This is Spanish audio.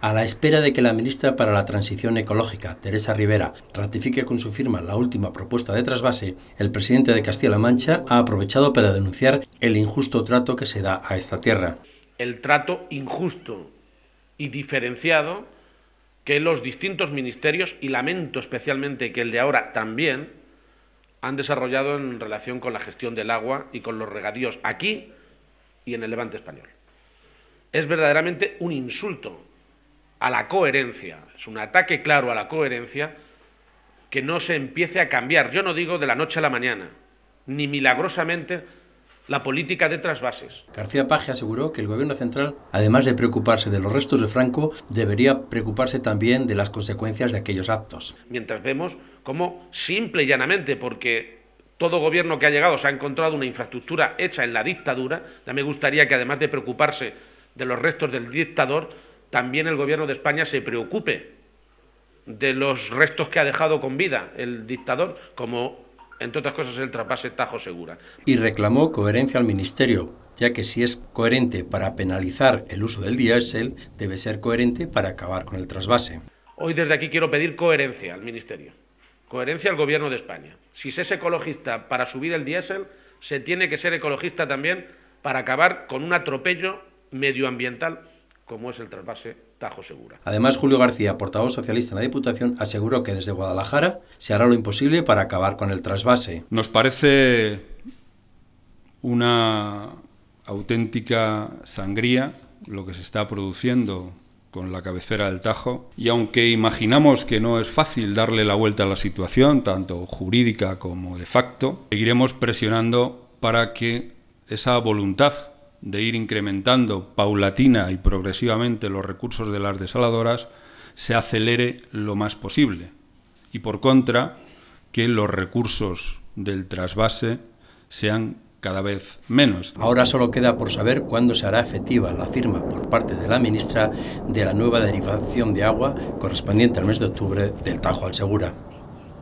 A la espera de que la ministra para la Transición Ecológica, Teresa Rivera, ratifique con su firma la última propuesta de trasvase, el presidente de Castilla-La Mancha ha aprovechado para denunciar el injusto trato que se da a esta tierra. El trato injusto y diferenciado que los distintos ministerios, y lamento especialmente que el de ahora también, han desarrollado en relación con la gestión del agua y con los regadíos aquí y en el levante español. Es verdaderamente un insulto a la coherencia, es un ataque claro a la coherencia que no se empiece a cambiar, yo no digo de la noche a la mañana, ni milagrosamente la política de trasvases. García Paje aseguró que el gobierno central, además de preocuparse de los restos de Franco, debería preocuparse también de las consecuencias de aquellos actos. Mientras vemos cómo simple y llanamente, porque todo gobierno que ha llegado se ha encontrado una infraestructura hecha en la dictadura, ya me gustaría que además de preocuparse de los restos del dictador, también el gobierno de España se preocupe de los restos que ha dejado con vida el dictador, como entre otras cosas el traspase Tajo Segura. Y reclamó coherencia al Ministerio, ya que si es coherente para penalizar el uso del diésel, debe ser coherente para acabar con el trasvase. Hoy desde aquí quiero pedir coherencia al Ministerio, coherencia al Gobierno de España. Si se es ecologista para subir el diésel, se tiene que ser ecologista también para acabar con un atropello medioambiental como es el trasvase Tajo Segura. Además, Julio García, portavoz socialista en la Diputación, aseguró que desde Guadalajara se hará lo imposible para acabar con el trasvase. Nos parece una auténtica sangría lo que se está produciendo con la cabecera del Tajo. Y aunque imaginamos que no es fácil darle la vuelta a la situación, tanto jurídica como de facto, seguiremos presionando para que esa voluntad de ir incrementando paulatina y progresivamente los recursos de las desaladoras se acelere lo más posible. Y por contra, que los recursos del trasvase sean cada vez menos. Ahora solo queda por saber cuándo se hará efectiva la firma por parte de la ministra de la nueva derivación de agua correspondiente al mes de octubre del Tajo al Segura.